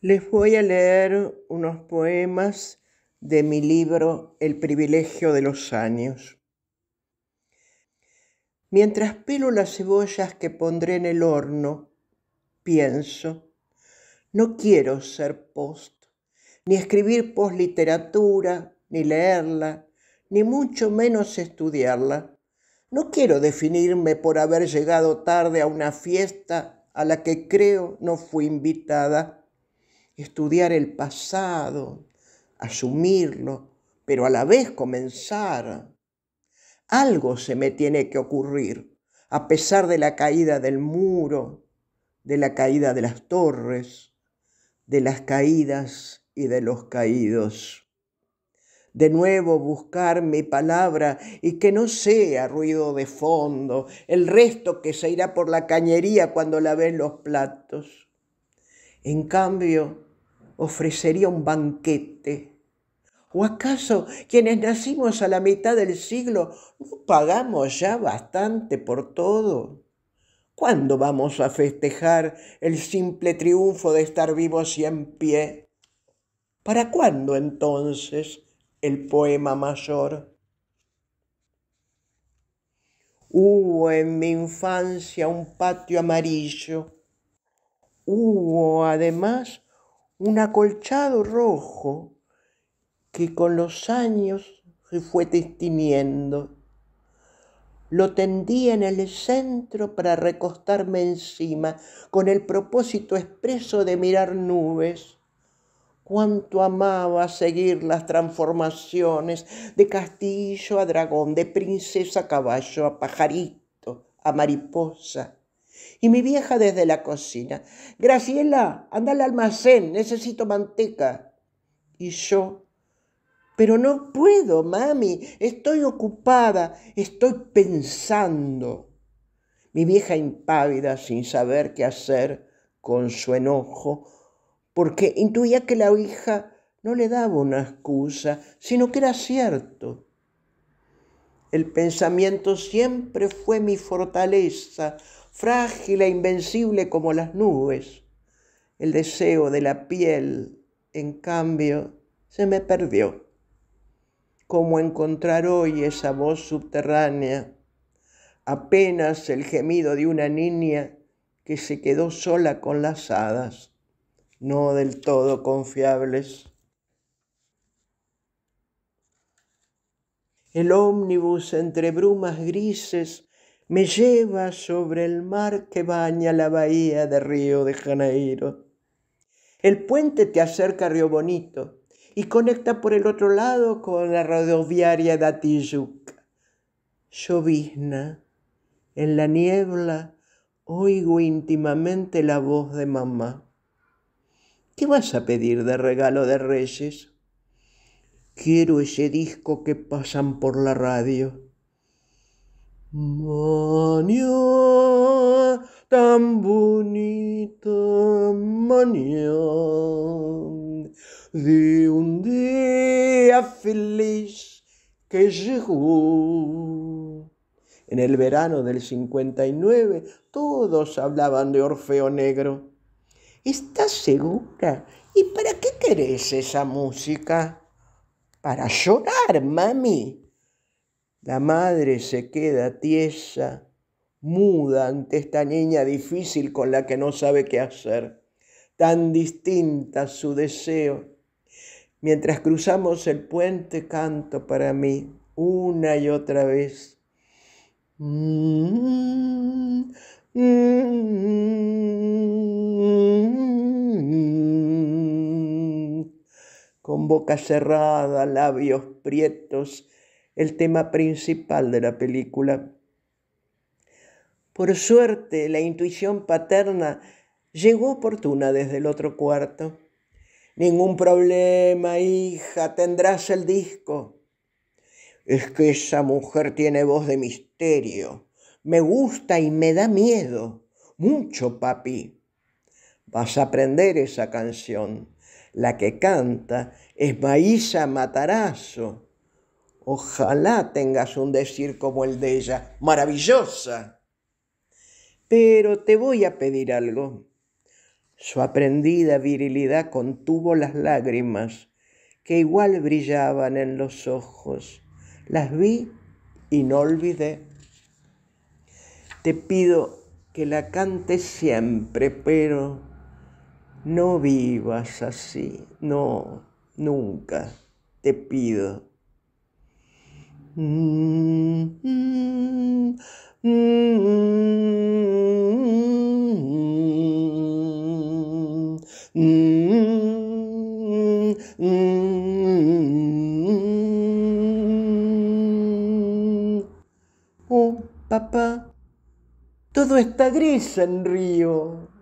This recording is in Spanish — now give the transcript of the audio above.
Les voy a leer unos poemas de mi libro El privilegio de los años. Mientras pelo las cebollas que pondré en el horno, pienso, no quiero ser post, ni escribir posliteratura, ni leerla, ni mucho menos estudiarla. No quiero definirme por haber llegado tarde a una fiesta a la que creo no fui invitada estudiar el pasado, asumirlo, pero a la vez comenzar. Algo se me tiene que ocurrir, a pesar de la caída del muro, de la caída de las torres, de las caídas y de los caídos. De nuevo buscar mi palabra y que no sea ruido de fondo, el resto que se irá por la cañería cuando la ven los platos. En cambio, ofrecería un banquete. ¿O acaso quienes nacimos a la mitad del siglo no pagamos ya bastante por todo? ¿Cuándo vamos a festejar el simple triunfo de estar vivos y en pie? ¿Para cuándo entonces el poema mayor? Hubo en mi infancia un patio amarillo. Hubo además un acolchado rojo que con los años se fue destiniendo. Lo tendí en el centro para recostarme encima, con el propósito expreso de mirar nubes. Cuánto amaba seguir las transformaciones de castillo a dragón, de princesa a caballo, a pajarito, a mariposa. Y mi vieja desde la cocina, Graciela, anda al almacén, necesito manteca. Y yo, pero no puedo, mami, estoy ocupada, estoy pensando. Mi vieja impávida, sin saber qué hacer con su enojo, porque intuía que la hija no le daba una excusa, sino que era cierto. El pensamiento siempre fue mi fortaleza, frágil e invencible como las nubes. El deseo de la piel, en cambio, se me perdió. ¿Cómo encontrar hoy esa voz subterránea? Apenas el gemido de una niña que se quedó sola con las hadas, no del todo confiables. El ómnibus entre brumas grises me lleva sobre el mar que baña la bahía de Río de Janeiro. El puente te acerca a Río Bonito y conecta por el otro lado con la rodoviaria de Atiyuca. Llovizna, en la niebla, oigo íntimamente la voz de mamá. ¿Qué vas a pedir de regalo de Reyes? Quiero ese disco que pasan por la radio. Mañana tan bonita mañana de un día feliz que llegó. En el verano del 59 todos hablaban de Orfeo Negro. ¿Estás segura? ¿Y para qué querés esa música? Para llorar, mami. La madre se queda tiesa, muda ante esta niña difícil con la que no sabe qué hacer, tan distinta su deseo. Mientras cruzamos el puente canto para mí una y otra vez. Con boca cerrada, labios prietos, el tema principal de la película. Por suerte, la intuición paterna llegó oportuna desde el otro cuarto. Ningún problema, hija, tendrás el disco. Es que esa mujer tiene voz de misterio. Me gusta y me da miedo. Mucho, papi. Vas a aprender esa canción. La que canta es Maísa Matarazo Ojalá tengas un decir como el de ella. Maravillosa. Pero te voy a pedir algo. Su aprendida virilidad contuvo las lágrimas, que igual brillaban en los ojos. Las vi y no olvidé. Te pido que la cantes siempre, pero no vivas así. No, nunca. Te pido. Oh, papá, todo está gris en río.